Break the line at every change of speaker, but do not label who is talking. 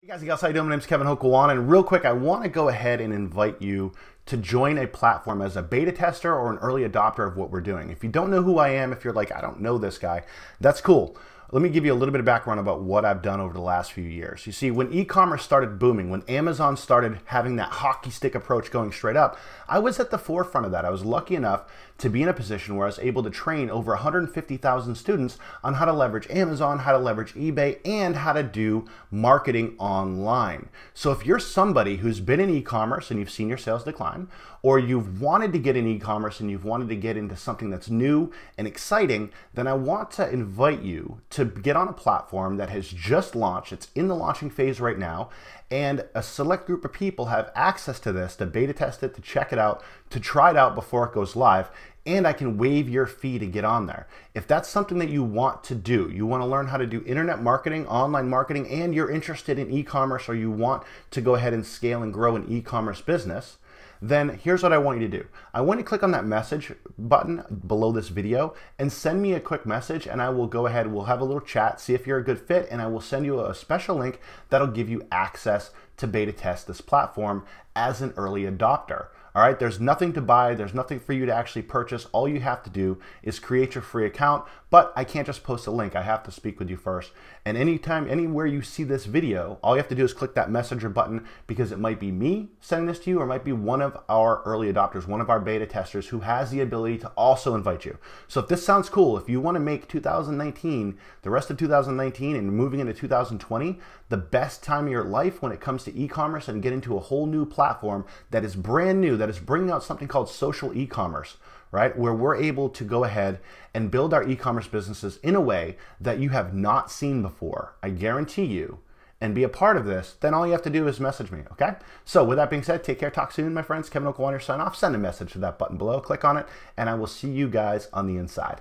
Hey guys, how you doing? My name is Kevin Hokawan, and real quick, I want to go ahead and invite you to join a platform as a beta tester or an early adopter of what we're doing. If you don't know who I am, if you're like, I don't know this guy, that's cool. Let me give you a little bit of background about what I've done over the last few years. You see, when e commerce started booming, when Amazon started having that hockey stick approach going straight up, I was at the forefront of that. I was lucky enough to be in a position where I was able to train over 150,000 students on how to leverage Amazon, how to leverage eBay, and how to do marketing online. So if you're somebody who's been in e commerce and you've seen your sales decline, on, or you've wanted to get in e commerce and you've wanted to get into something that's new and exciting, then I want to invite you to get on a platform that has just launched. It's in the launching phase right now, and a select group of people have access to this to beta test it, to check it out, to try it out before it goes live and I can waive your fee to get on there. If that's something that you want to do, you want to learn how to do internet marketing, online marketing, and you're interested in e-commerce or you want to go ahead and scale and grow an e-commerce business, then here's what I want you to do. I want you to click on that message button below this video and send me a quick message and I will go ahead, we'll have a little chat, see if you're a good fit, and I will send you a special link that'll give you access to beta test this platform as an early adopter. All right, there's nothing to buy, there's nothing for you to actually purchase. All you have to do is create your free account, but I can't just post a link. I have to speak with you first. And anytime, anywhere you see this video, all you have to do is click that messenger button because it might be me sending this to you or it might be one of our early adopters, one of our beta testers who has the ability to also invite you. So if this sounds cool, if you wanna make 2019, the rest of 2019 and moving into 2020, the best time of your life when it comes to e-commerce and get into a whole new platform that is brand new, that is bringing out something called social e commerce, right? Where we're able to go ahead and build our e commerce businesses in a way that you have not seen before. I guarantee you. And be a part of this, then all you have to do is message me, okay? So, with that being said, take care, talk soon, my friends. Kevin O'Connor, sign off. Send a message to that button below, click on it, and I will see you guys on the inside.